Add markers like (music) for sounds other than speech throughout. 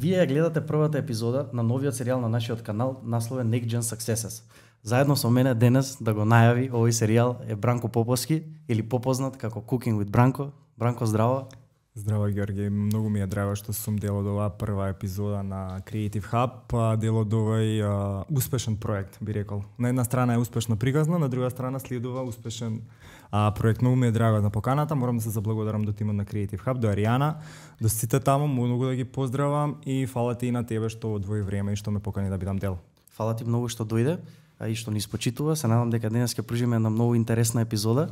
Вие ја гледате првата епизода на новиот серијал на нашиот канал, насловен Next Gen Successes. Заедно со мене денес да го најави овој серијал е Бранко Поповски, или попознат како Cooking with Бранко. Бранко, здраво! Здраво Георги. многу ми е драго што сум дел од оваа прва епизода на Creative Hub, дел од овој а, успешен проект, би рекол. На една страна е успешно приказна, на друга страна следува успешен а, проект. Многу ми е драго на поканата, морам да се заблагодарам до тимот на Creative Hub, до Ариана, до сите таму, многу да ги поздравам и фала ти и на тебе што одвои време и што ме покани да бидам дел. Фала ти многу што дојде и што ни спочитува. Се надам дека денес ќе пружиме на многу интересна епизода.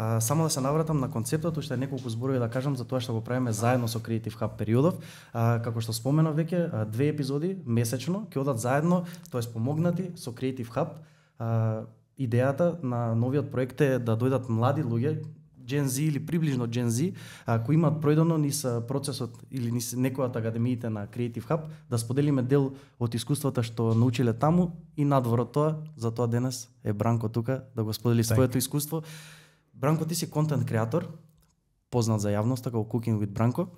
А, само да се навратам на концептот, уште неколку зборови да кажам за тоа што го правиме заедно со Creative Hub периодов. А, како што споменав веќе, две епизоди месечно ќе одат заедно, тоа е спомогнати со Creative Hub. А, идејата на новиот проект е да дојдат млади луѓе, Gen Z или приближно Gen Z, а, кои имаат пројдено низ процесот или низ некоја од академиите на Creative Hub, да споделиме дел од искуствата што научиле таму и надвор тоа, за тоа денес е Бранко тука да го сподели така. своето искуство. Бранко, ти си контент креатор, познат за јавноста така како Cooking with Бранко.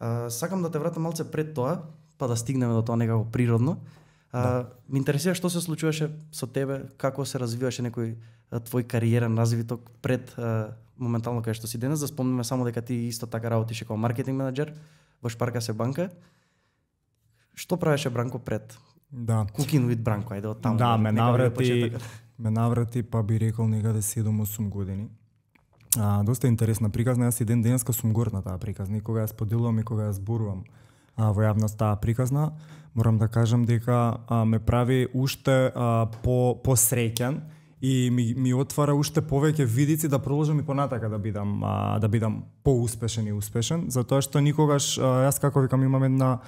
А, сакам да те вратам малце пред тоа, па да стигнеме до тоа некако природно. А, да. Ме интересира што се случуваше со тебе, како се развиваше некој твој кариерен развиток пред а, моментално кај што си денес. Да спомнеме само дека ти исто така работише како маркетинг менеджер во Шпарка се банка. Што правеше Бранко пред? Да. Кукин with Бранко, ајде од таму. Да, да ме наврати, ме наврати, па би рекол некаде 7-8 години. А, доста интересна приказна, јас и ден денеска сум горд на таа приказна, и кога ја споделувам и кога ја зборувам а, во јавност таа приказна, морам да кажам дека а, ме прави уште а, по, посреќен и ми, ми отвара уште повеќе видици да продолжам и понатака да бидам а, да бидам поуспешен и успешен, затоа што никогаш а, јас како викам имам една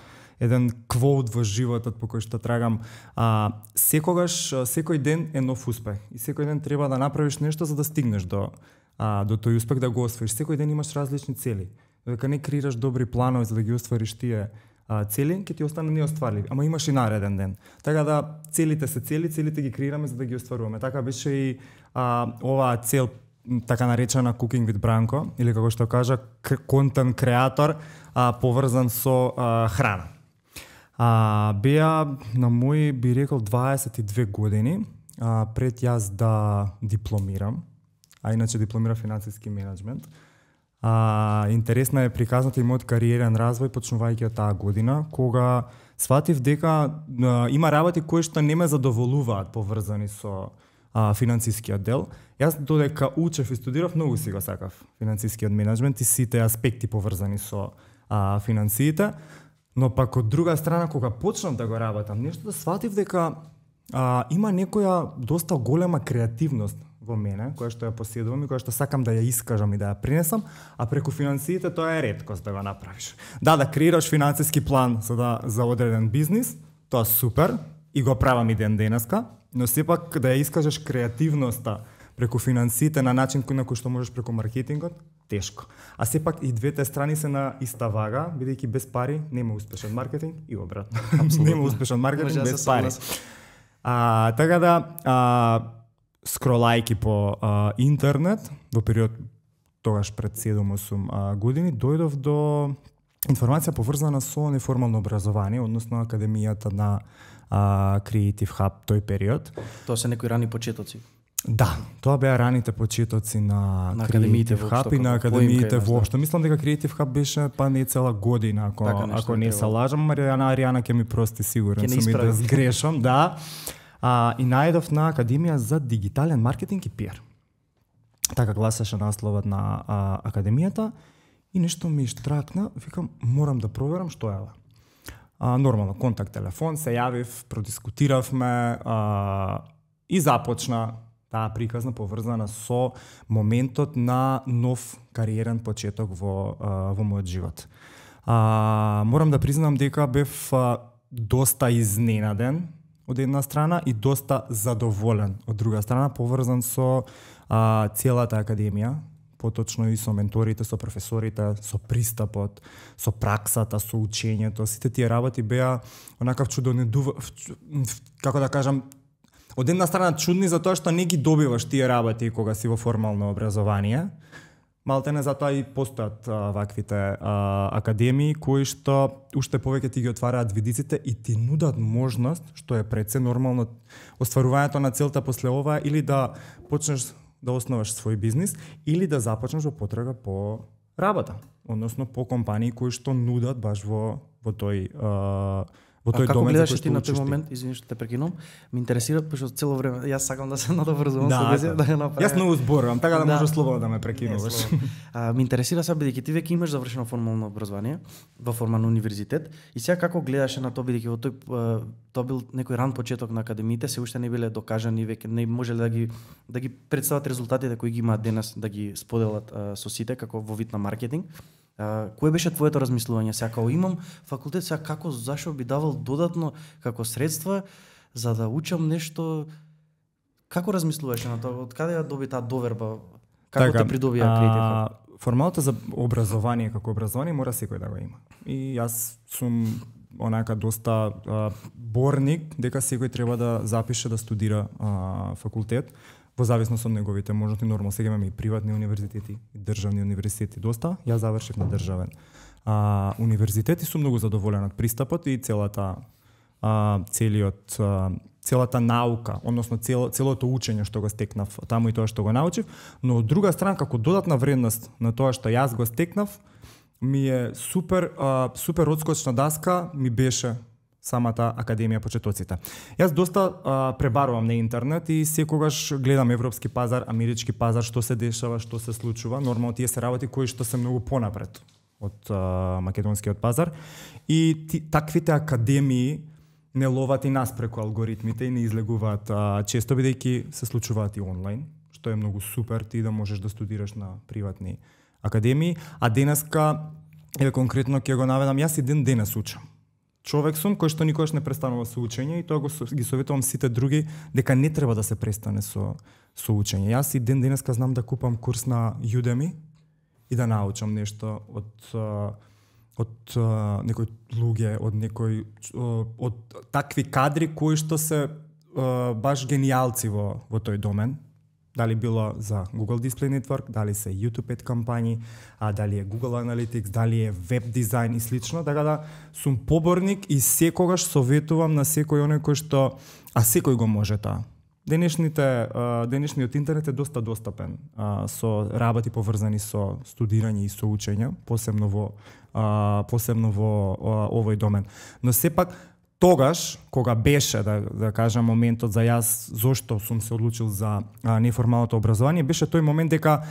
еден квоут во животот по кој што трагам, а секогаш секој ден е нов успех и секој ден треба да направиш нешто за да стигнеш до а, до тој успех да го освоиш. Секој ден имаш различни цели. Додека не креираш добри планови за да ги оствариш тие а, цели, ќе ти остане неостварливи, ама имаш и нареден ден. Така да целите се цели, целите ги креираме за да ги остваруваме. Така беше и а, оваа цел така наречена Cooking with Branko, или како што кажа, контент креатор поврзан со а, храна. А, беа на мој би рекол, 22 години, а, пред јас да дипломирам, а иначе дипломира финансиски менеджмент. А, интересна е приказната и мојот кариерен развој почнувајќи од таа година, кога сватив дека а, има работи кои што не ме задоволуваат поврзани со а, финансискиот дел. Јас додека учев и студирав, многу си го сакав финансискиот менеджмент и сите аспекти поврзани со а, финансиите, но пак од друга страна, кога почнав да го работам, нешто да сватив дека а, има некоја доста голема креативност во мене, која што ја поседувам и која што сакам да ја искажам и да ја принесам, а преку финансиите тоа е редкост да го направиш. Да, да креираш финансиски план за да за одреден бизнес, тоа супер и го правам и ден денеска, но сепак да ја искажеш креативноста преку финансиите на начин кој на кој што можеш преку маркетингот, тешко. А сепак и двете страни се на иста вага, бидејќи без пари нема успешен маркетинг и обратно. Абсолютно. (laughs) нема успешен маркетинг да без пари. Согласен. А, така да, а, скролајки по а, интернет, во период тогаш пред 7-8 години, дојдов до информација поврзана со неформално образование, односно Академијата на а, Creative Hub тој период. Тоа се некои рани почетоци. Да, тоа беа раните почетоци на, на академиите Hub и на академиите воопшто. Мислам дека Creative Hub беше па не цела година, ако така ако не се лажам, Мариана Аријана ќе ми прости сигурен сум и да сгрешам, да. А, и најдов на Академија за дигитален маркетинг и пиар. Така гласаше насловот на а, академијата и нешто ми штракна, викам морам да проверам што е ова. А, нормално контакт телефон, се јавив, продискутиравме а, и започна таа приказна поврзана со моментот на нов кариерен почеток во, во мојот живот. А, морам да признам дека бев а, доста изненаден од една страна и доста задоволен од друга страна, поврзан со а, целата академија, поточно и со менторите, со професорите, со пристапот, со праксата, со учењето, сите тие работи беа онака чудо чудонедув... како да кажам, од една страна чудни за тоа што не ги добиваш тие работи кога си во формално образование. Малте не затоа и постојат а, ваквите а, академии кои што уште повеќе ти ги отвараат видиците и ти нудат можност, што е пред се нормално остварувањето на целта после ова или да почнеш да основаш свој бизнис или да започнеш во потрага по работа, односно по компании кои што нудат баш во во тој а, во тој домен за кој што ти на тој момент, извини што те прекинувам, ме интересира пошто цело време јас сакам да се (laughs) надоврзувам да, со да. да ја направам. Јас многу зборувам, така да, да може слобода да ме прекинуваш. а, ме интересира сега бидејќи ти веќе имаш завршено формално образование во формален универзитет и сега како гледаше на тоа бидејќи во тој тоа бил некој ран почеток на академиите, се уште не биле докажани, веќе не можеле да ги да ги представат резултатите кои ги имаат денес, да ги споделат а, со сите како во вид на маркетинг. А, кое беше твоето размислување? Сега као имам факултет, сега како, зашо би давал додатно како средства за да учам нешто... Како размислуваше на тоа? Од каде ја доби таа доверба? Како така, те придобија кредитот? Формалата за образование како образование мора секој да го има. И јас сум онака доста а, борник дека секој треба да запише да студира а, факултет во зависност од неговите можности. Нормално сега имаме и приватни универзитети, и државни универзитети доста. Ја завршив на државен. А, универзитети сум многу задоволен од пристапот и целата а, целиот а, целата наука, односно цел, целото учење што го стекнав таму и тоа што го научив, но од друга страна како додатна вредност на тоа што јас го стекнав, ми е супер а, супер одскочна даска ми беше самата академија почетоците. Јас доста а, пребарувам на интернет и секогаш гледам европски пазар, амерички пазар, што се дешава, што се случува. Нормално тие се работи кои што се многу понапред од а, македонскиот пазар и ти, таквите академии не ловат и нас преку алгоритмите и не излегуваат а, често бидејќи се случуваат и онлайн, што е многу супер ти да можеш да студираш на приватни академии, а денеска е конкретно ќе го наведам јас и ден денес учам човек сум кој што никогаш не престанува со учење и тоа го ги советувам сите други дека не треба да се престане со со учење. Јас и ден денеска знам да купам курс на Udemy и да научам нешто од од некој луѓе, од некој од такви кадри кои што се баш гениалци во во тој домен Дали било за Google Display Network, дали се YouTube Ad кампањи, а дали е Google Analytics, дали е веб дизајн и слично, така да сум поборник и секогаш советувам на секој оној кој што а секој го може тоа. Денешните, денешниот интернет е доста достапен со работи поврзани со студирање и со учење, посебно во посебно во овој домен. Но сепак тогаш, кога беше, да, да кажам, моментот за јас, зошто сум се одлучил за а, неформалното образование, беше тој момент дека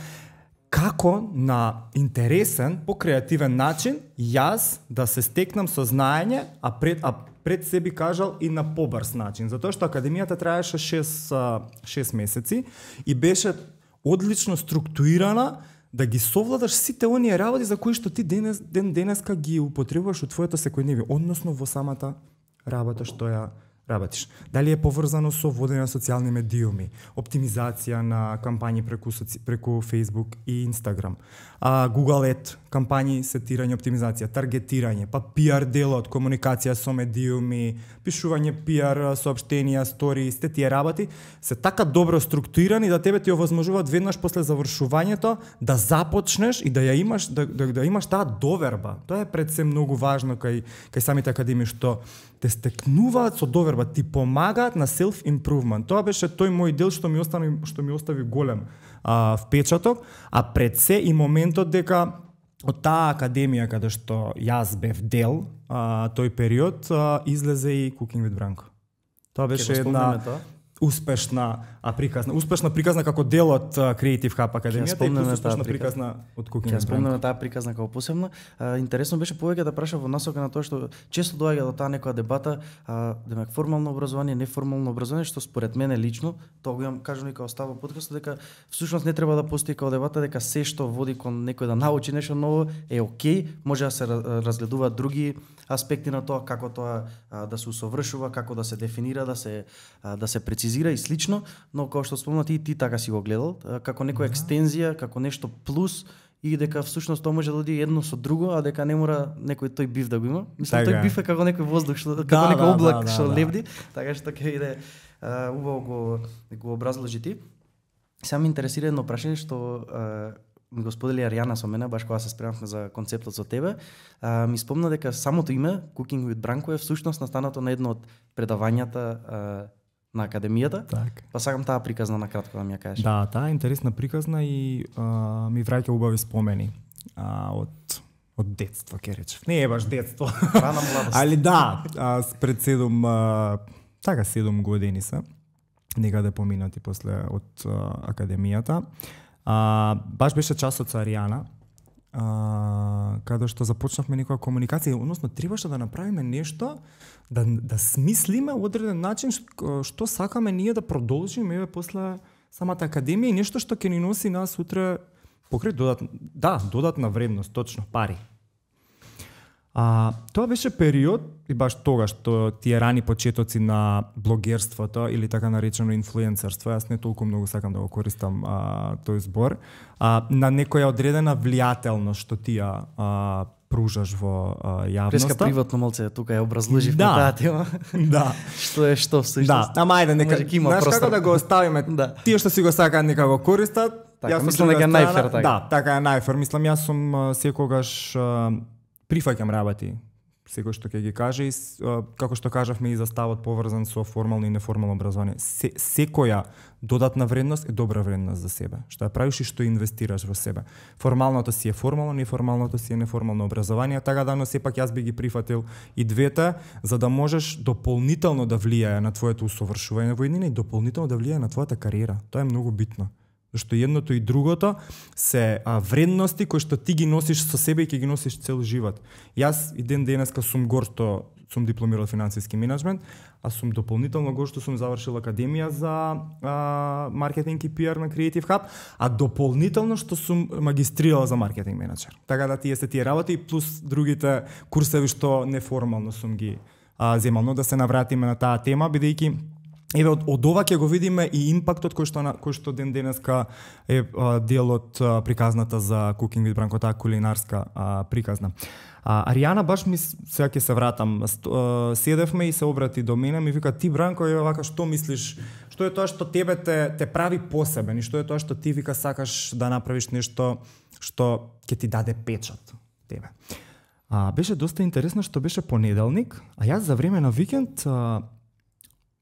како на интересен, покреативен начин јас да се стекнам со знаење, а пред, а пред себе кажал и на побрз начин. Затоа што академијата траеше 6, 6 месеци и беше одлично структурирана да ги совладаш сите оние работи за кои што ти денес, ден денеска ги употребуваш у твојата секојдневие, односно во самата работа што ја работиш. Дали е поврзано со водење на социјални медиуми, оптимизација на кампањи преку, соци... преку Facebook и Instagram, а, Google Ad, кампањи, сетирање, оптимизација, таргетирање, па PR делот, комуникација со медиуми, пишување PR соопштенија, стори, сте тие работи, се така добро структурирани да тебе ти овозможуваат веднаш после завршувањето да започнеш и да ја имаш да, да, да имаш таа доверба. Тоа е пред се многу важно кај кај самите академи што те стекнуваат со доверба прва ти помагаат на self improvement. Тоа беше тој мој дел што ми остави што ми остави голем а, впечаток, а пред се и моментот дека од таа академија каде што јас бев дел а, тој период а, излезе и Cooking with Branko. Тоа беше една тоа? успешна а приказна. Успешна приказна како дел од Creative Hub Академијата и успешна приказна од Кукинг Ја спомнеме таа приказна како посебна. А, интересно беше повеќе да прашав во насока на тоа што често доаѓа до таа некоја дебата а, да мек формално образование, неформално образование што според мене лично, тоа го имам кажано и како во подкаст дека всушност не треба да постои како дебата дека се што води кон некој да научи нешто ново е окей, може да се разгледуваат други аспекти на тоа како тоа а, да се усовршува, како да се дефинира, да се а, да се прецизира монетизира и слично, но како што спомнат и ти така си го гледал, како некоја екстензија, како нешто плюс, и дека всушност тоа може да оди едно со друго, а дека не мора некој тој биф да го има. Мислам така. тој биф е како некој воздух што да, како некој да, облак да, да, што да, лебди, така што ќе иде убаво го го образложи ти. Сам интересира едно прашање што а, ми го сподели Аријана со мене, баш кога се спремавме за концептот со тебе, а, ми спомна дека самото име Cooking with Branko е всушност настанато на едно од предавањата а, на академијата. Так. Па сакам таа приказна на кратко да ми ја кажеш. Да, таа е интересна приказна и а, ми враќа убави спомени а, од од детство ке речев. Не е баш детство. Рана младост. (laughs) Али да, а, пред 7 а, така седум години се некаде да поминати после од а, академијата. А, баш беше часот од Саријана, а, каде што започнавме некоја комуникација, односно требаше да направиме нешто, да, да смислиме одреден начин што, што сакаме ние да продолжиме еве после самата академија и нешто што ќе ни носи нас утре покрај додат, да, додатна вредност, точно, пари. А, тоа беше период, и баш тога што тие рани почетоци на блогерството или така наречено инфлуенцерство, јас не толку многу сакам да го користам а, тој збор, а, на некоја одредена влијателност што ти ја пружаш во а, јавноста. Преска приватно малце, тука ја образложив да, таа тема. (laughs) Да. што е што всушност. Да, ама ајде нека има Знаеш како да го оставиме? (laughs) да. Тие што си го сакаат нека го користат. Така, мислам дека да е најфер така. Да, така е најфер. Мислам јас сум секогаш прифаќам работи секој што ќе ги каже и како што кажавме и за ставот поврзан со формално и неформално образование. Се, секоја додатна вредност е добра вредност за себе, што ја правиш и што инвестираш во себе. Формалното си е формално, неформалното си е неформално образование, така да но сепак јас би ги прифатил и двете за да можеш дополнително да влијае на твоето усовршување во еднина и дополнително да влијае на твојата кариера. Тоа е многу битно што едното и другото се а, вредности кои што ти ги носиш со себе и ќе ги носиш цел живот. Јас и ден денеска сум гор што сум дипломирал финансиски менеджмент, а сум дополнително гор што сум завршил академија за а, маркетинг и PR на Creative Hub, а дополнително што сум магистрирал за маркетинг менеджер. Така да тие се тие работи и плюс другите курсеви што неформално сум ги а, земал, но да се навратиме на таа тема, бидејќи Еве од, од ова ќе го видиме и импактот кој што на, кој што ден денеска е а, а, приказната за Cooking with Branko таа кулинарска а, приказна. А, Аријана баш ми сега ќе се вратам. Седевме и се обрати до мене ми вика ти Бранко е вака што мислиш што е тоа што тебе те те прави посебен и што е тоа што ти вика сакаш да направиш нешто што ќе ти даде печат тебе. А, беше доста интересно што беше понеделник, а јас за време на викенд а,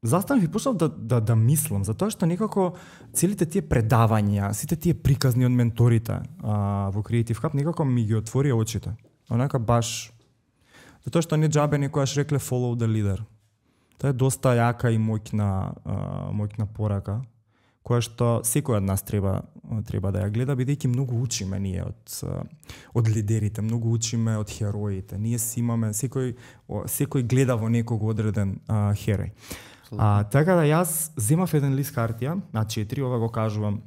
застанав и почнав да, да, да мислам, затоа што некако целите тие предавања, сите тие приказни од менторите а, во Creative Hub некако ми ги отвори очите. Онака баш затоа што не джабе некојаш рекле follow the leader. Тоа е доста јака и моќна а, моќна порака која што секој од нас треба треба да ја гледа бидејќи многу учиме ние од од лидерите, многу учиме од хероите. Ние си имаме секој секој гледа во некој одреден а, херој. А, така да јас земав еден лист хартија на 4, ова го кажувам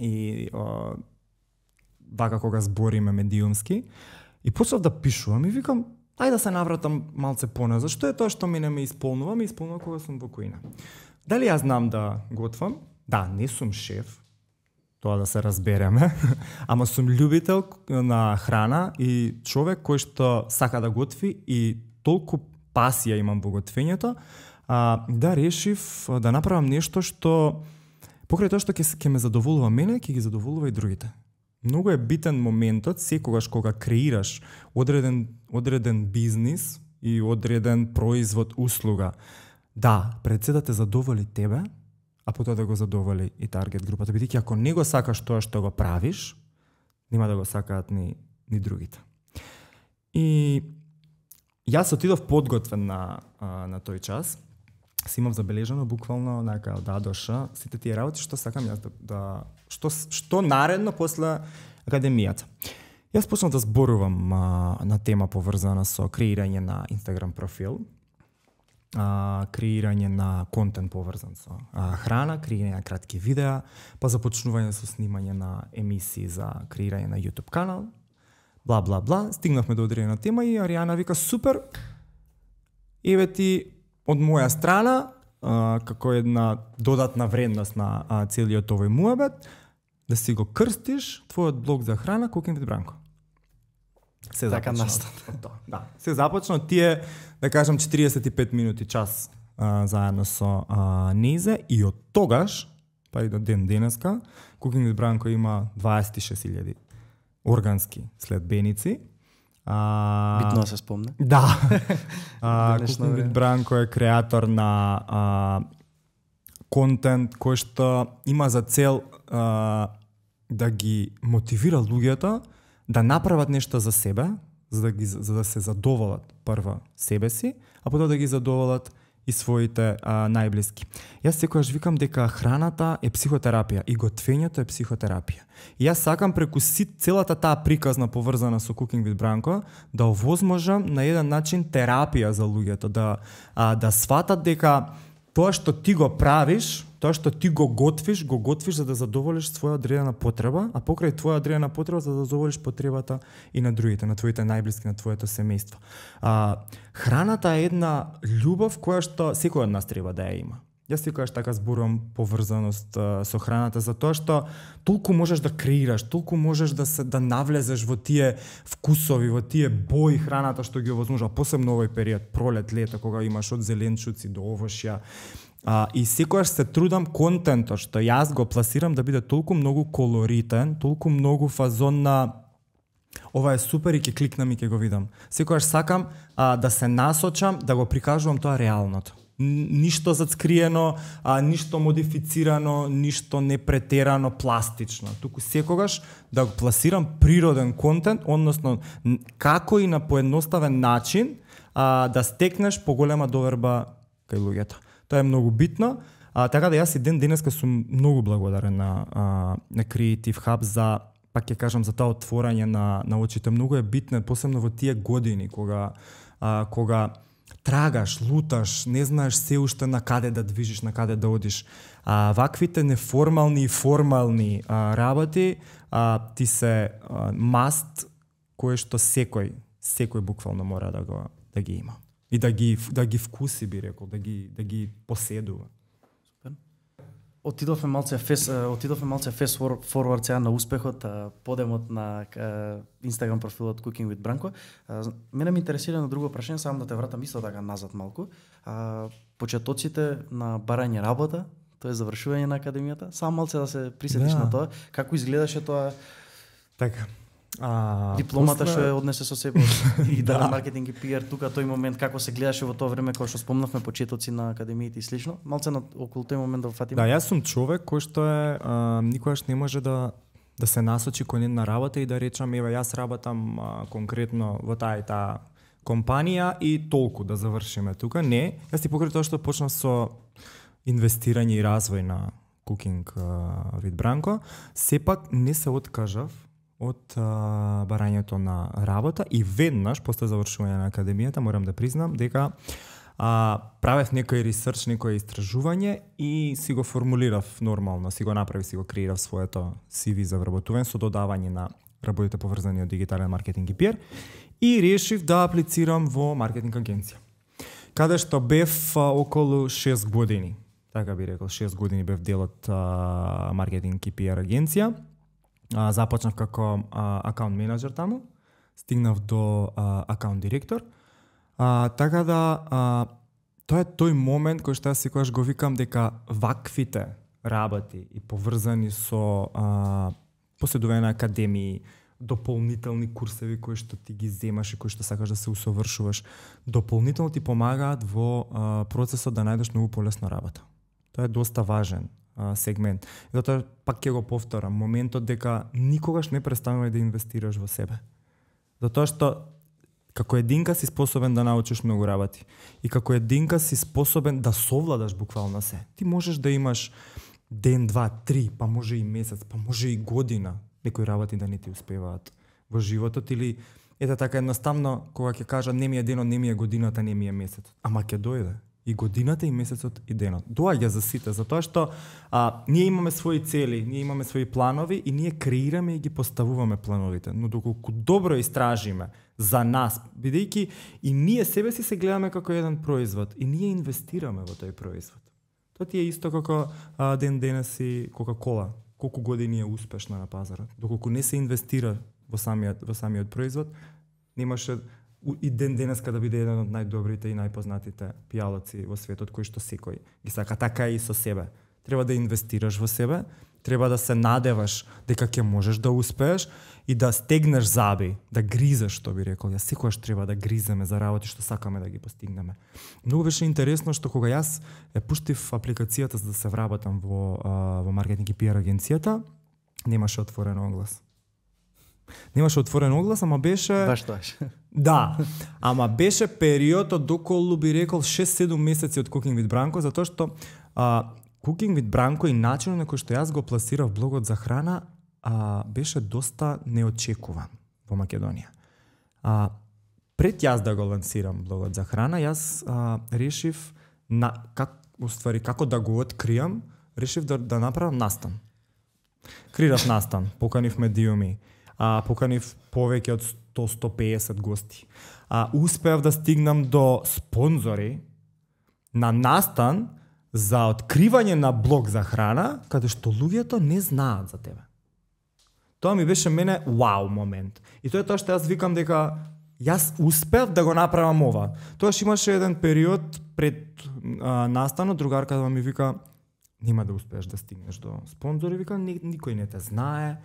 и о, вака кога збориме медиумски и почнав да пишувам и викам ајде да се навратам малце поне, зашто е тоа што ми не ме исполнува, ме исполнува кога сум во кујна. Дали јас знам да готвам? Да, не сум шеф, тоа да се разбереме, (laughs) ама сум љубител на храна и човек кој што сака да готви и толку пасија имам во готвењето, А, да, решив да направам нешто што покрај тоа што ќе, ќе ме задоволува мене, ќе ги задоволува и другите. Многу е битен моментот секогаш кога креираш одреден одреден бизнис и одреден производ, услуга. Да, да те задоволи тебе, а потоа да го задоволи и таргет групата, бидејќи ако не го сакаш тоа што го правиш, нема да го сакаат ни ни другите. И јас отидов подготвен на на тој час си имам забележано буквално онака од доша. сите тие работи што сакам јас да, да што што наредно после академијата. Јас почнав да зборувам а, на тема поврзана со креирање на Инстаграм профил, а, креирање на контент поврзан со а, храна, креирање на кратки видеа, па започнување со снимање на емисии за креирање на YouTube канал, бла бла бла, стигнавме до одредена тема и Ариана вика супер. Еве ти од моја страна, а, како една додатна вредност на а, целиот овој муабет, да си го крстиш твојот блог за храна Cooking with Branko. Се така започна. Да, да. Се започна тие, да кажам, 45 минути, час а, заедно со а, Низе и од тогаш, па и до ден денеска, Cooking with Branko има 26.000 органски следбеници А, Битно да се спомне. Да. (laughs) а, Кукин Вит Бран е креатор на а, контент кој што има за цел а, да ги мотивира луѓето да направат нешто за себе, за да, ги, за да се задоволат прва себе си, а потоа да ги задоволат и своите а, најблиски. Јас секогаш викам дека храната е психотерапија и готвењето е психотерапија. И јас сакам преку си целата таа приказна поврзана со Cooking with Branko да овозможам на еден начин терапија за луѓето, да а, да сватат дека тоа што ти го правиш Тоа што ти го готвиш, го готвиш за да задоволиш своја одредена потреба, а покрај твоја одредена потреба за да задоволиш потребата и на другите, на твоите најблиски, на твоето семејство. А, храната е една љубов која што секој од нас треба да ја има. Јас секогаш така зборувам поврзаност а, со храната за тоа што толку можеш да креираш, толку можеш да се да навлезеш во тие вкусови, во тие бои храната што ги овозможува, посебно овој период пролет, лето кога имаш од зеленчуци до овошја, А, и секогаш се трудам контентот што јас го пласирам да биде толку многу колоритен, толку многу фазон на ова е супер и ќе кликнам и ќе го видам. Секогаш сакам а, да се насочам да го прикажувам тоа реалното. Ништо зацкриено, а, ништо модифицирано, ништо непретерано пластично. Туку секогаш да го пласирам природен контент, односно како и на поедноставен начин а, да стекнеш поголема доверба кај луѓето. Таа е многу битна. А, така да јас и ден денеска сум многу благодарен на, а, на Creative Hub за пак ќе кажам за таа отворање на, на очите. Многу е битно, посебно во тие години, кога, а, кога трагаш, луташ, не знаеш се уште на каде да движиш, на каде да одиш. А, ваквите неформални и формални а, работи а, ти се а, маст кое што секој, секој буквално мора да го да ги има и да ги да ги вкуси би рекол, да ги да ги поседува. Супер. Отидовме малце фес отидовме малце фес форвард сега на успехот, подемот на Инстаграм профилот Cooking with Branko. Мене ме интересира на друго прашање, само да те вратам исто така назад малку. А, почетоците на барање работа, тоа е завршување на академијата. Само малце да се присетиш да. на тоа, како изгледаше тоа Така, А, дипломата што е однесе со себе (laughs) и да маркетинг и PR тука тој момент како се гледаше во тоа време кога што спомнавме почетоци на академиите и слично малце на околу тој момент да фатиме Да јас сум човек кој што е а, никогаш не може да да се насочи кон една работа и да речам еве јас работам а, конкретно во таа и таа компанија и толку да завршиме тука не јас ти покрај тоа што почнав со инвестирање и развој на Cooking uh, with Branko сепак не се откажав од барањето на работа и веднаш после завршување на академијата морам да признам дека а, правев некој ресерч, некој истражување и си го формулирав нормално, си го направив, си го креирав своето CV за вработување со додавање на работите поврзани од дигитален маркетинг и пиар и решив да аплицирам во маркетинг агенција. Каде што бев а, околу 6 години. Така би рекол, 6 години бев дел од маркетинг и пиар агенција а, започнав како а, акаунт менеджер таму, стигнав до а, акаунт директор. А, така да, а, тоа е тој момент кој што јас секогаш го викам дека ваквите работи и поврзани со а, поседување на академии, дополнителни курсеви кои што ти ги земаш и кои што сакаш да се усовршуваш, дополнително ти помагаат во а, процесот да најдеш многу полесна работа. Тоа е доста важен а, сегмент. затоа пак ќе го повторам, моментот дека никогаш не престанувај да инвестираш во себе. Затоа што како единка си способен да научиш многу работи и како единка си способен да совладаш буквално се. Ти можеш да имаш ден, два, три, па може и месец, па може и година некои работи да не ти успеваат во животот или ете така едноставно кога ќе кажа не ми е денот, не ми е годината, не ми е месецот, ама ќе дојде и годината и месецот и денот. Доаѓа за сите, затоа што а, ние имаме своји цели, ние имаме своји планови и ние креираме и ги поставуваме плановите. Но доколку добро истражиме за нас, бидејќи и ние себе си се гледаме како еден производ и ние инвестираме во тој производ. Тоа ти е исто како а, ден денес и Кока-кола. Колку години е успешна на пазарот. Доколку не се инвестира во самиот, во самиот производ, немаше и ден денеска да биде еден од најдобрите и најпознатите пијалаци во светот кои што секој ги сака така и со себе. Треба да инвестираш во себе, треба да се надеваш дека ќе можеш да успееш и да стегнеш заби, да гризеш, што би рекол. Јас секогаш треба да гриземе за работи што сакаме да ги постигнеме. Многу беше интересно што кога јас е пуштив апликацијата за да се вработам во, во маркетинг и пиар агенцијата, немаше отворен оглас немаше отворен оглас, ама беше... Баш тоаш. (laughs) Да, ама беше период од околу би рекол 6-7 месеци од Cooking with Branko, затоа што а, Cooking with Branko и начинот на кој што јас го пласирав блогот за храна а, беше доста неочекуван во Македонија. А, пред јас да го лансирам блогот за храна, јас а, решив на, как, уствари, како да го откријам, решив да, да направам настан. Крирав настан, поканив медиуми а, поканив повеќе од 100-150 гости. А, успеав да стигнам до спонзори на настан за откривање на блог за храна, каде што луѓето не знаат за тебе. Тоа ми беше мене вау момент. И тоа е тоа што јас викам дека јас успев да го направам ова. што имаше еден период пред а, настанот, другарка ми вика нема да успееш да стигнеш до спонзори, вика никој не те знае,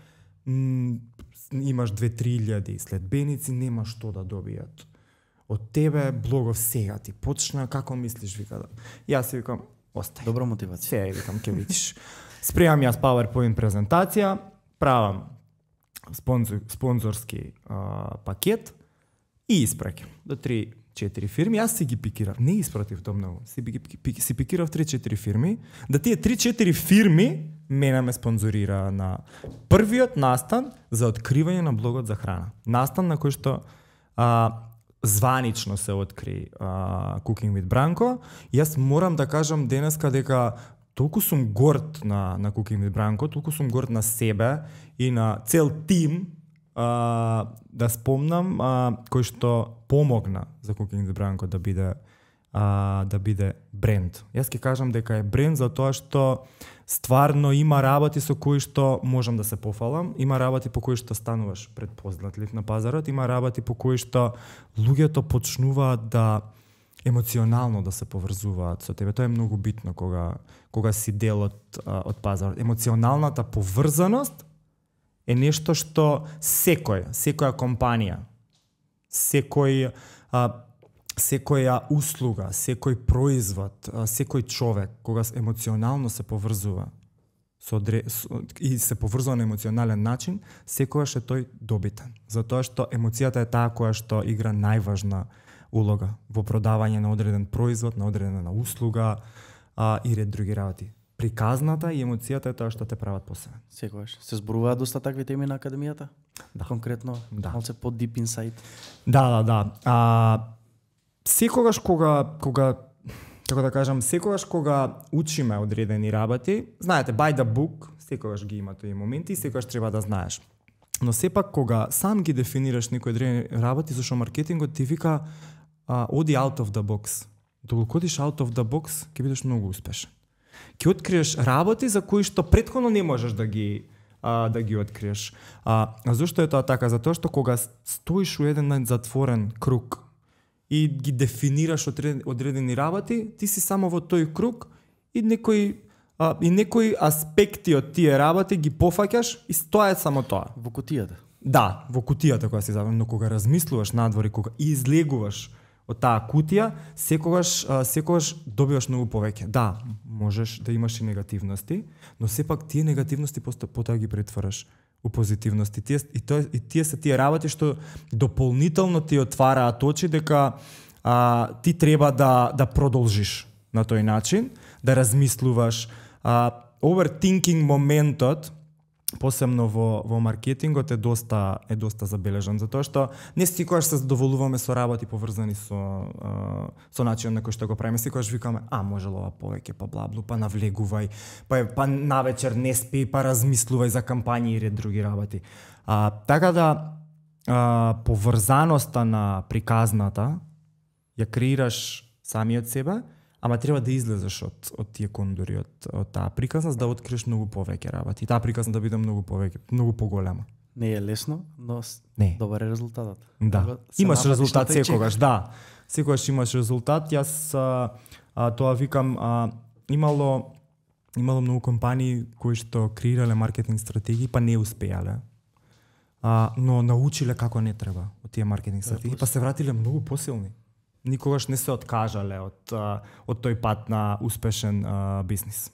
имаш 2-3 илјади следбеници, нема што да добијат. Од тебе блогов сега ти почна, како мислиш, вика да. Јас си викам, остај. Добра мотивација. Сега викам, ке видиш. Спријам јас PowerPoint презентација, правам спонзор, спонзорски а, пакет и испраќам до три четири фирми, аз си ги пикирав. Не испратив то многу. Си, ги, пик, си пикирав три-четири фирми. Да тие три-четири фирми мене ме спонзорира на првиот настан за откривање на блогот за храна. Настан на кој што а, званично се откри а, Cooking with Branko. Јас морам да кажам денеска дека толку сум горд на, на Cooking with Branko, толку сум горд на себе и на цел тим а, да спомнам а, кој што помогна за кукинг the бранко да биде а, да биде бренд. Јас ќе кажам дека е бренд за тоа што стварно има работи со кои што можам да се пофалам, има работи по кои што стануваш предпознатлив на пазарот, има работи по кои што луѓето почнуваат да емоционално да се поврзуваат со тебе. Тоа е многу битно кога кога си дел од, од пазарот. Емоционалната поврзаност е нешто што секој, секоја компанија, секој а, секоја услуга, секој производ, а, секој човек кога емоционално се поврзува со, дре, со и се поврзува на емоционален начин, секогаш е тој добитен. Затоа што емоцијата е таа која што игра најважна улога во продавање на одреден производ, на одредена услуга а, и ред други работи приказната и емоцијата е тоа што те прават посебен. Секогаш. Се зборуваат доста такви теми на академијата? Да. Конкретно, да. малце по deep insight. Да, да, да. А, секогаш кога, кога како да кажам, секогаш кога учиме одредени работи, знаете, by the book, секогаш ги има тој моменти и секогаш треба да знаеш. Но сепак кога сам ги дефинираш некои одредени работи, зашто маркетингот ти вика а, оди out of the box. Доколку одиш out of the box, ќе бидеш многу успешен ќе откриеш работи за кои што претходно не можеш да ги а, да ги откриеш. А, а зошто е тоа така? Затоа што кога стоиш у еден затворен круг и ги дефинираш одредени работи, ти си само во тој круг и некои а, и некои аспекти од тие работи ги пофаќаш и тоа е само тоа. Во кутијата. Да, во кутијата која си заврна, но кога размислуваш надвор и кога излегуваш од таа кутија, секогаш секогаш добиваш многу повеќе. Да, можеш да имаш и негативности, но сепак тие негативности потоа ги претвараш у позитивности. Тие и тоа и тие се тие работи што дополнително ти отвараат очи дека а, ти треба да да продолжиш на тој начин, да размислуваш, а, overthinking моментот посебно во во маркетингот е доста е доста забележан затоа што не секогаш се задоволуваме со работи поврзани со со начинот на кој што го правиме секогаш викаме а можело ова повеќе па блаблу па навлегувај па па навечер не спи па размислувај за кампањи и ред други работи а така да а, поврзаноста на приказната ја креираш самиот себе Ама треба да излезеш од, од тие кондури, од, од таа приказност, да откриеш многу повеќе работи. Таа приказна да биде многу повеќе, многу поголема. Не е лесно, но не. добар е резултатот. Да. Имаш резултат секогаш, да. Секогаш имаш резултат. Јас а, а, тоа викам, а, имало имало многу компании кои што креирале маркетинг стратегии па не успеале. А, но научиле како не треба од тие маркетинг да, стратегии, па се вратиле многу посилни никогаш не се откажале од, од тој пат на успешен а, бизнис.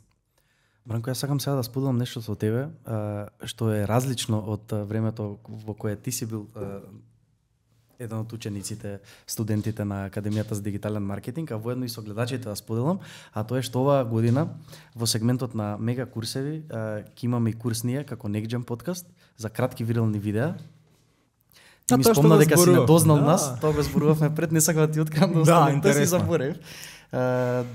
Бранко, ја сакам сега да споделам нешто со тебе, а, што е различно од времето во кое ти си бил а, еден од учениците, студентите на Академијата за дигитален маркетинг, а воедно и со гледачите да споделам, а тоа е што оваа година во сегментот на мега курсеви ќе имаме и курс ние како NextGen подкаст за кратки вирални видеа Ти ми спомна дека си дознал да. нас, тоа го зборувавме пред, не сакам да ти откам да, да останам, тоа си заборев.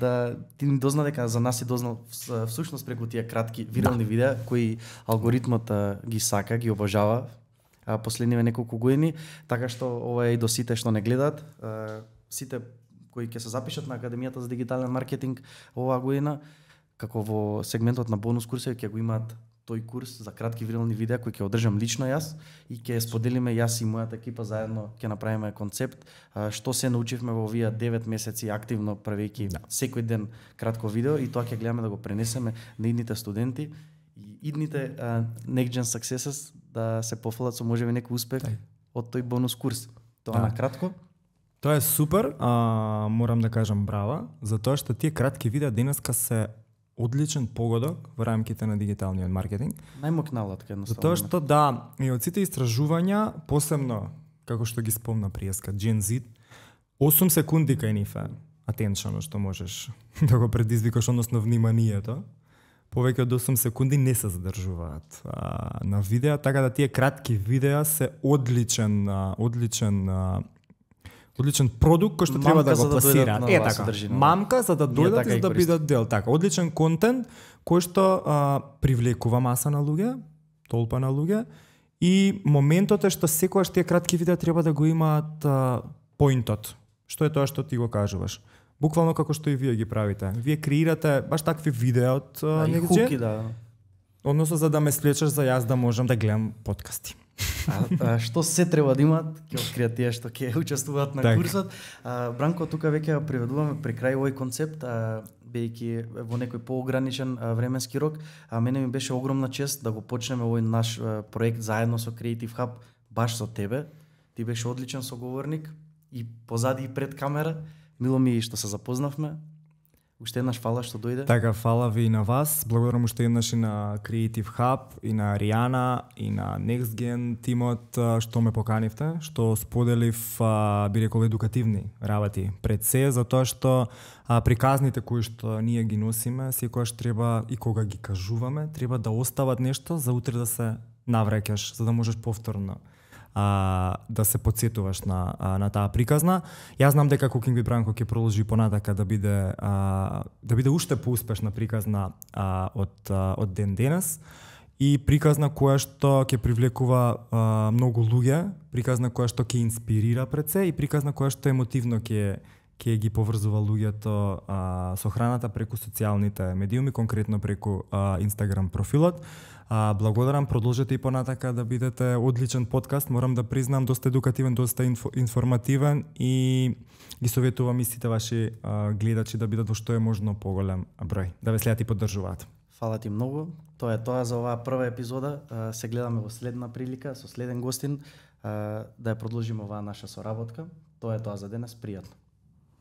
да ти ни дозна дека за нас си дознал всушност преку тие кратки вирални да. видеа кои алгоритмот ги сака, ги обожава а, последниве неколку години, така што ова е и до сите што не гледат. а, сите кои ќе се запишат на Академијата за дигитален маркетинг оваа година, како во сегментот на бонус курсови ќе го имаат тој курс за кратки вирални видеа кој ќе одржам лично јас и ќе споделиме јас и мојата екипа заедно ќе направиме концепт што се научивме во овие 9 месеци активно правејќи да. секој ден кратко видео и тоа ќе гледаме да го пренесеме на идните студенти и идните uh, Next Gen Successes да се пофалат со можеби некој успех Тај. од тој бонус курс. Тоа да. на кратко. Тоа е супер, а, морам да кажам брава, тоа што тие кратки видеа денеска се одличен погодок во рамките на дигиталниот маркетинг. Најмокналатка едноставно. Затоа што да, и од сите истражувања, посебно како што ги спомна пријаска, Gen Z, 8 секунди кај е атеншано што можеш (laughs) да го предизвикаш, односно вниманието, повеќе од 8 секунди не се задржуваат а, на видеа, така да тие кратки видеа се одличен, а, одличен а, Одличен продукт кој што треба да го пласира. Да е така. Држина, мамка за да дојдат така. и за да, така да бидат дел. Така, одличен контент кој што а, привлекува маса на луѓе, толпа на луѓе и моментот е што секогаш тие кратки видеа треба да го имаат а, поинтот. Што е тоа што ти го кажуваш? Буквално како што и вие ги правите. Вие креирате баш такви видеа од негде. Да. Односно за да ме слечеш за јас да можам да гледам подкасти а, а, што се треба да имат, ќе откријат тие што ќе (laughs) учествуваат на так. курсот. А, Бранко, тука веќе приведуваме при крај овој концепт, а, бидејќи во некој поограничен временски рок, а мене ми беше огромна чест да го почнеме овој наш а, проект заедно со Creative Hub, баш со тебе. Ти беше одличен соговорник и позади и пред камера. Мило ми што се запознавме. Уште еднаш фала што дојде. Така, фала ви и на вас. Благодарам уште еднаш и на Creative Hub, и на Ариана, и на NextGen тимот што ме поканивте, што споделив, би рекол, едукативни работи пред се, затоа што а, приказните кои што ние ги носиме, секојаш треба и кога ги кажуваме, треба да остават нешто за утре да се навреќаш, за да можеш повторно а, да се подсетуваш на, а, на таа приказна. Јас знам дека Кукинг би Бранко ќе продолжи понатака да биде а, да биде уште поуспешна приказна а, од а, од ден денес и приказна која што ќе привлекува а, многу луѓе, приказна која што ќе инспирира пред се и приказна која што емотивно ќе ќе ги поврзува луѓето а, со храната преку социјалните медиуми, конкретно преку а, Instagram профилот. А, благодарам, продолжете и понатака да бидете одличен подкаст. Морам да признам, доста едукативен, доста инфо, информативен и ги советувам и сите ваши а, гледачи да бидат во што е можно поголем број, да ве следат и поддржуваат. Фала ти многу. Тоа е тоа за оваа прва епизода. Се гледаме во следна прилика со следен гостин да ја продолжиме оваа наша соработка. Тоа е тоа за денес. Пријатно.